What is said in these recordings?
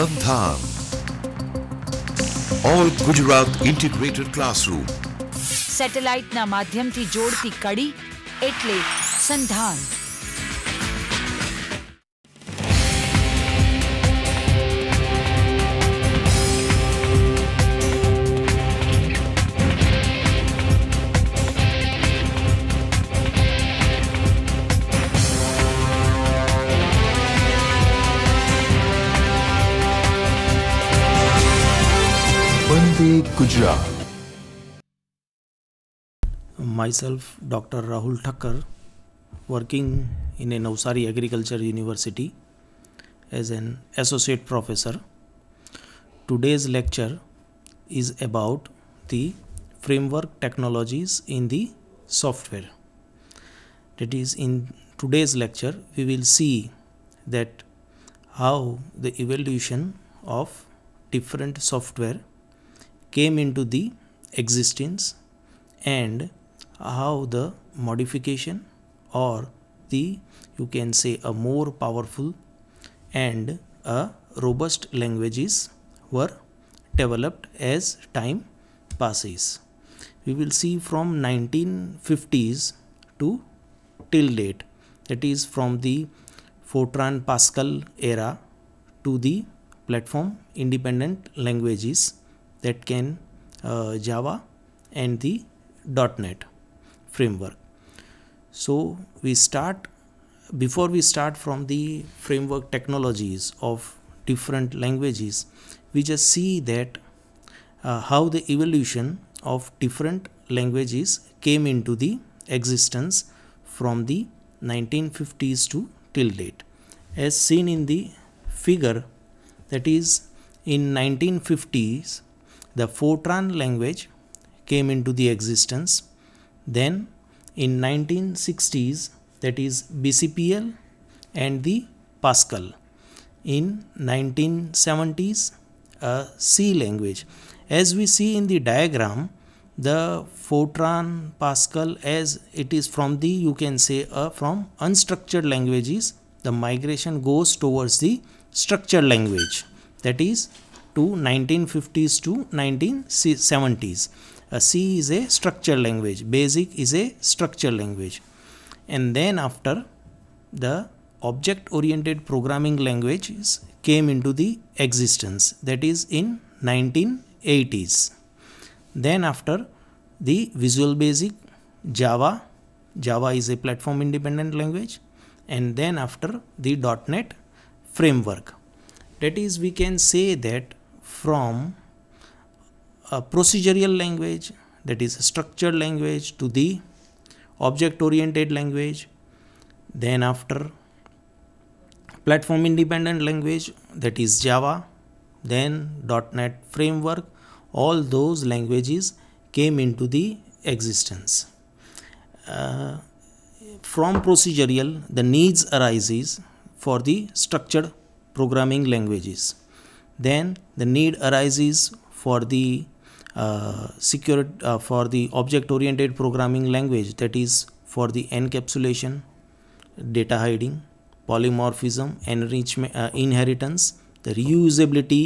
अनुसंधान all Gujarat integrated classroom satellite ना माध्यम थी जोड़ती कड़ी एटले संधान Gujarat. Myself, Dr. Rahul Thakkar, working in a Nausari Agriculture University as an associate professor. Today's lecture is about the framework technologies in the software. That is, in today's lecture, we will see that how the evolution of different software came into the existence and how the modification or the you can say a more powerful and a robust languages were developed as time passes we will see from 1950s to till date that is from the fortran pascal era to the platform independent languages that can uh, Java and the .NET framework. So we start before we start from the framework technologies of different languages we just see that uh, how the evolution of different languages came into the existence from the 1950s to till date as seen in the figure that is in 1950s the Fortran language came into the existence. Then in 1960s that is BCPL and the Pascal. In 1970s a C language. As we see in the diagram the Fortran Pascal as it is from the you can say uh, from unstructured languages the migration goes towards the structured language that is to 1950s to 1970s. C is a structure language. Basic is a structure language. And then after the object oriented programming languages came into the existence that is in 1980s. Then after the Visual Basic, Java, Java is a platform independent language and then after the .NET framework. That is we can say that from a procedural language that is a structured language to the object oriented language then after platform independent language that is java then .NET framework all those languages came into the existence uh, from procedural the needs arises for the structured programming languages then the need arises for the uh, secure uh, for the object oriented programming language that is for the encapsulation data hiding polymorphism enrichment uh, inheritance the reusability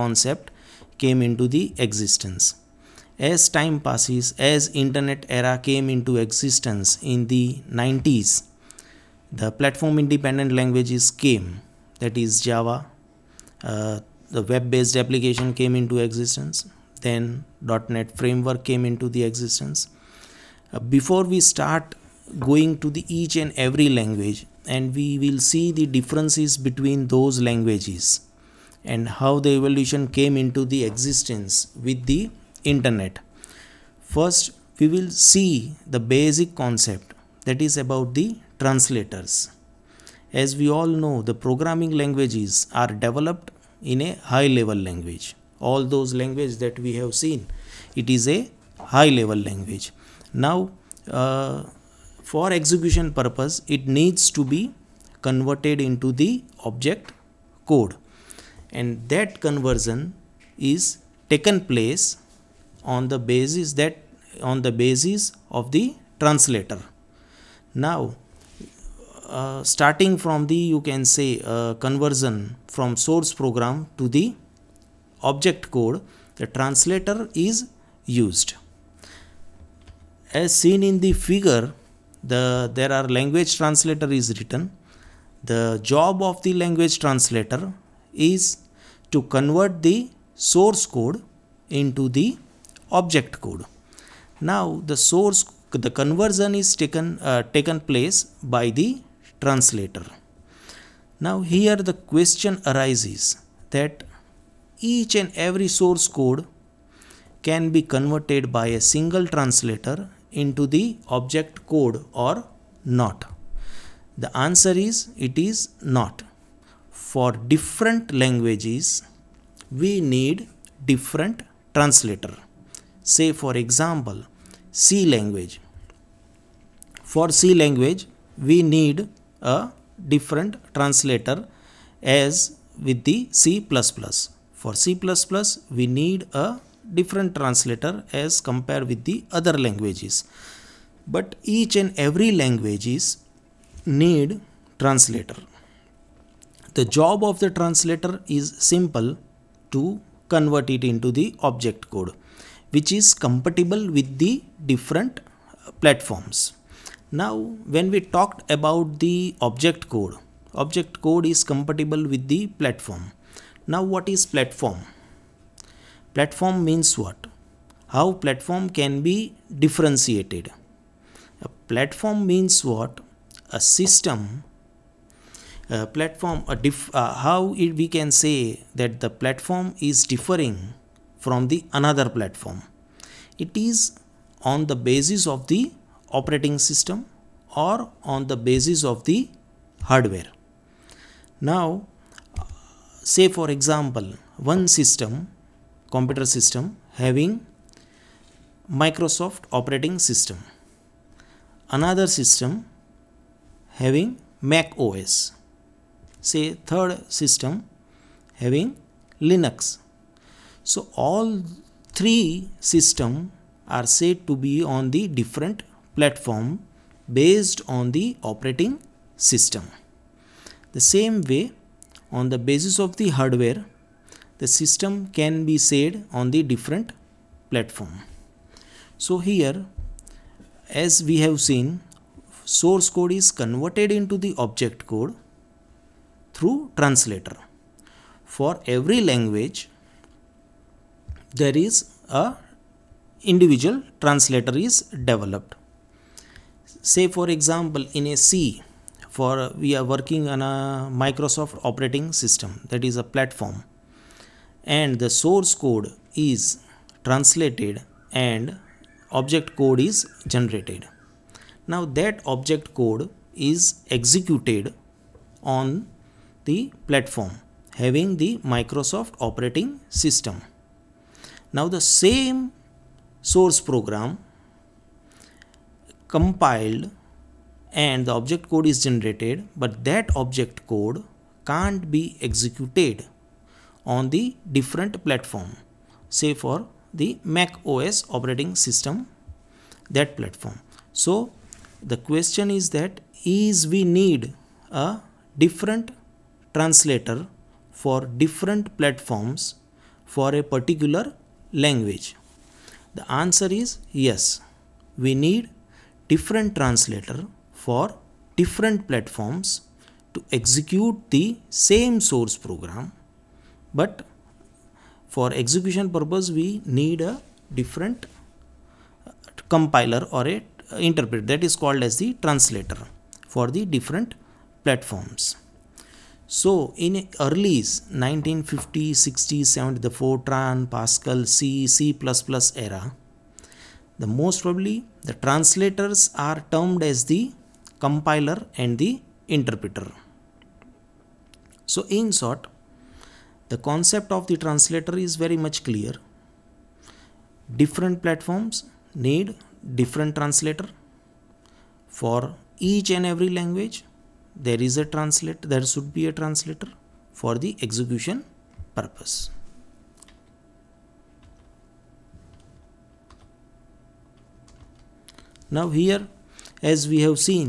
concept came into the existence as time passes as internet era came into existence in the 90s the platform independent languages came that is java uh, the web-based application came into existence. Then .NET framework came into the existence. Uh, before we start going to the each and every language, and we will see the differences between those languages and how the evolution came into the existence with the internet. First, we will see the basic concept that is about the translators. As we all know, the programming languages are developed in a high level language all those language that we have seen it is a high level language now uh, for execution purpose it needs to be converted into the object code and that conversion is taken place on the basis that on the basis of the translator now uh, starting from the you can say uh, conversion from source program to the object code the translator is used as seen in the figure the there are language translator is written the job of the language translator is to convert the source code into the object code now the source the conversion is taken uh, taken place by the translator. Now here the question arises that each and every source code can be converted by a single translator into the object code or not. The answer is it is not. For different languages, we need different translator. Say for example, C language. For C language, we need a different translator as with the C++. For C++ we need a different translator as compared with the other languages. But each and every languages need translator. The job of the translator is simple to convert it into the object code which is compatible with the different platforms. Now when we talked about the object code, object code is compatible with the platform. Now what is platform? Platform means what? How platform can be differentiated? A platform means what? A system a platform a diff, uh, how it, we can say that the platform is differing from the another platform it is on the basis of the operating system or on the basis of the hardware. Now, say for example, one system, computer system having Microsoft operating system, another system having Mac OS, say third system having Linux. So all three system are said to be on the different platform based on the operating system. The same way on the basis of the hardware the system can be said on the different platform. So here as we have seen source code is converted into the object code through translator. For every language there is a individual translator is developed say for example in a c for we are working on a microsoft operating system that is a platform and the source code is translated and object code is generated now that object code is executed on the platform having the microsoft operating system now the same source program compiled and the object code is generated but that object code can't be executed on the different platform say for the mac os operating system that platform so the question is that is we need a different translator for different platforms for a particular language the answer is yes we need different translator for different platforms to execute the same source program but for execution purpose we need a different uh, compiler or a uh, interpreter that is called as the translator for the different platforms so in early 1950 60 70 the fortran pascal c c++ era the most probably the translators are termed as the compiler and the interpreter. So in short, the concept of the translator is very much clear. Different platforms need different translator. For each and every language, there is a translator, there should be a translator for the execution purpose. now here as we have seen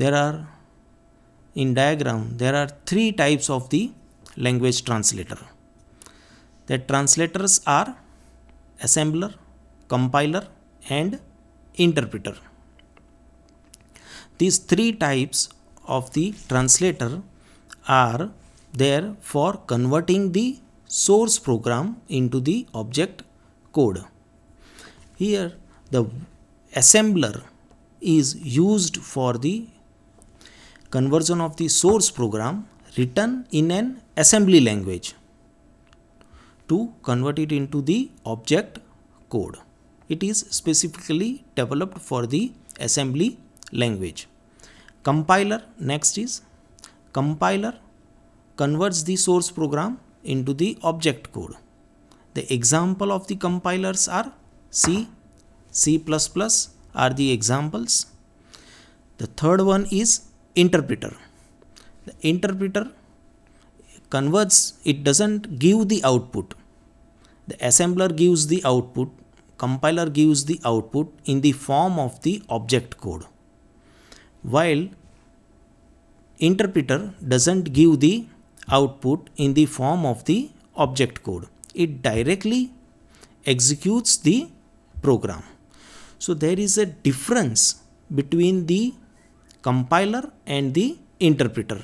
there are in diagram there are three types of the language translator The translators are assembler compiler and interpreter these three types of the translator are there for converting the source program into the object code here the assembler is used for the conversion of the source program written in an assembly language to convert it into the object code. It is specifically developed for the assembly language. Compiler next is compiler converts the source program into the object code. The example of the compilers are C, C++ are the examples. The third one is interpreter. The interpreter converts, it doesn't give the output. The assembler gives the output, compiler gives the output in the form of the object code. While interpreter doesn't give the output in the form of the object code. It directly executes the program. So there is a difference between the compiler and the interpreter.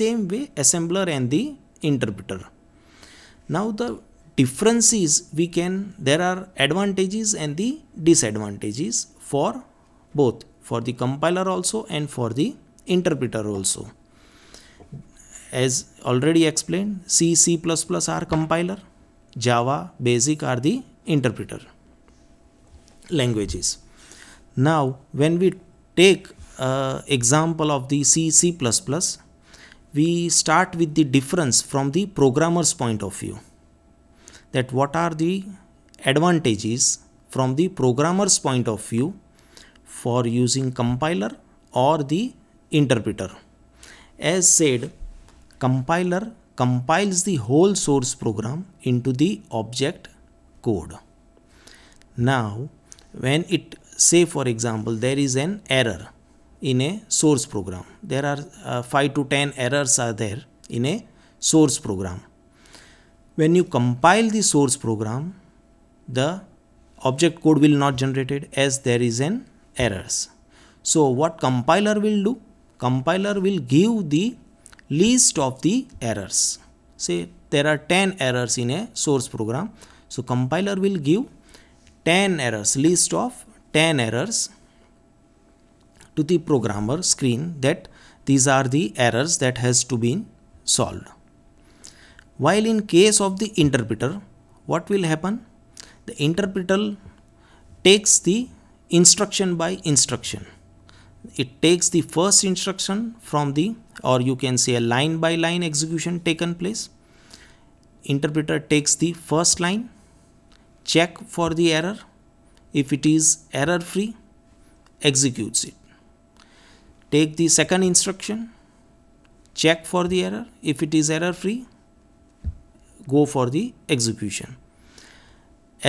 Same way assembler and the interpreter. Now the difference is we can there are advantages and the disadvantages for both for the compiler also and for the interpreter also. As already explained C, C++ are compiler, Java, BASIC are the interpreter languages. Now, when we take uh, example of the C, C++, we start with the difference from the programmer's point of view that what are the advantages from the programmer's point of view for using compiler or the interpreter. As said, compiler compiles the whole source program into the object code. Now, when it say for example there is an error in a source program there are uh, 5 to 10 errors are there in a source program when you compile the source program the object code will not generated as there is an errors so what compiler will do compiler will give the list of the errors say there are 10 errors in a source program so compiler will give 10 errors, list of 10 errors to the programmer screen that these are the errors that has to be solved. While in case of the interpreter, what will happen? The interpreter takes the instruction by instruction. It takes the first instruction from the or you can say a line by line execution taken place. Interpreter takes the first line check for the error if it is error free executes it take the second instruction check for the error if it is error free go for the execution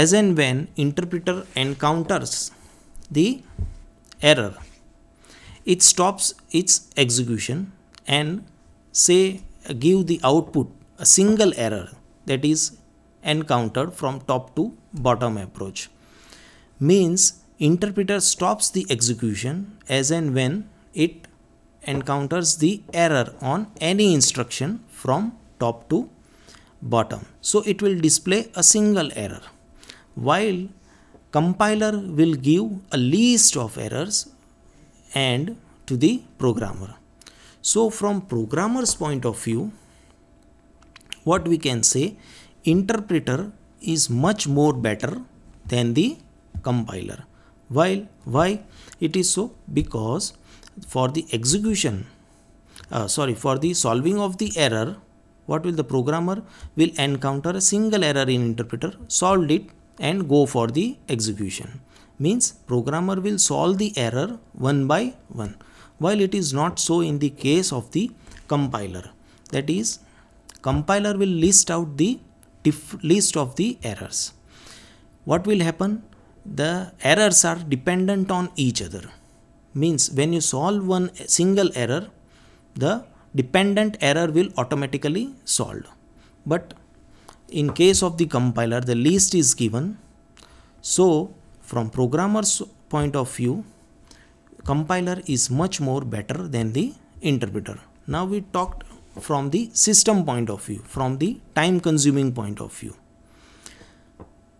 as and when interpreter encounters the error it stops its execution and say give the output a single error that is encountered from top to bottom approach. Means interpreter stops the execution as and when it encounters the error on any instruction from top to bottom. So it will display a single error while compiler will give a list of errors and to the programmer. So from programmer's point of view, what we can say interpreter is much more better than the compiler while why it is so because for the execution uh, sorry for the solving of the error what will the programmer will encounter a single error in interpreter solved it and go for the execution means programmer will solve the error one by one while it is not so in the case of the compiler that is compiler will list out the list of the errors. What will happen? The errors are dependent on each other. Means when you solve one single error, the dependent error will automatically solved. But in case of the compiler, the list is given. So from programmer's point of view, compiler is much more better than the interpreter. Now we talked from the system point of view, from the time consuming point of view.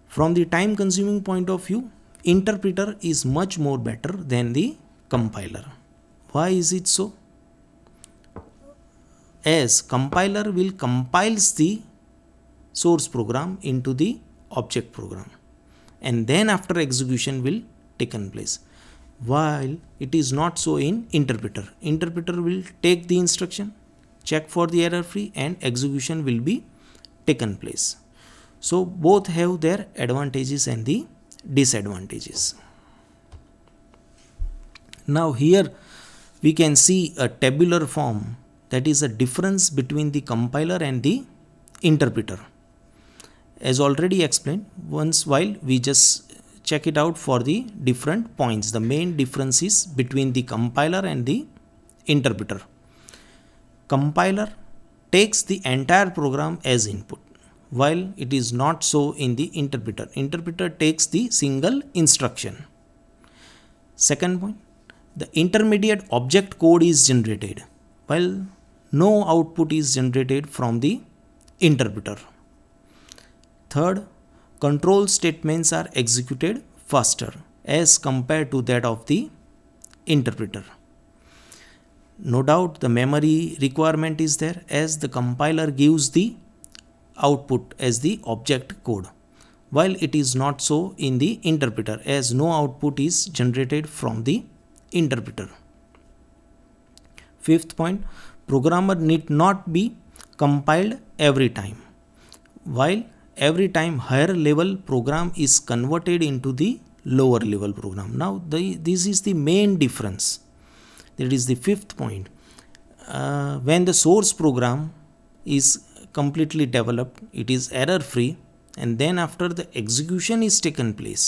From the time consuming point of view, interpreter is much more better than the compiler. Why is it so? As compiler will compiles the source program into the object program and then after execution will taken place while it is not so in interpreter interpreter will take the instruction check for the error free and execution will be taken place. So both have their advantages and the disadvantages. Now here we can see a tabular form that is a difference between the compiler and the interpreter. As already explained once while we just check it out for the different points. The main difference is between the compiler and the interpreter compiler takes the entire program as input while it is not so in the interpreter. Interpreter takes the single instruction. Second point, the intermediate object code is generated while no output is generated from the interpreter. Third, control statements are executed faster as compared to that of the interpreter no doubt the memory requirement is there as the compiler gives the output as the object code while it is not so in the interpreter as no output is generated from the interpreter. Fifth point programmer need not be compiled every time while every time higher level program is converted into the lower level program. Now the, this is the main difference that is the fifth point uh, when the source program is completely developed it is error free and then after the execution is taken place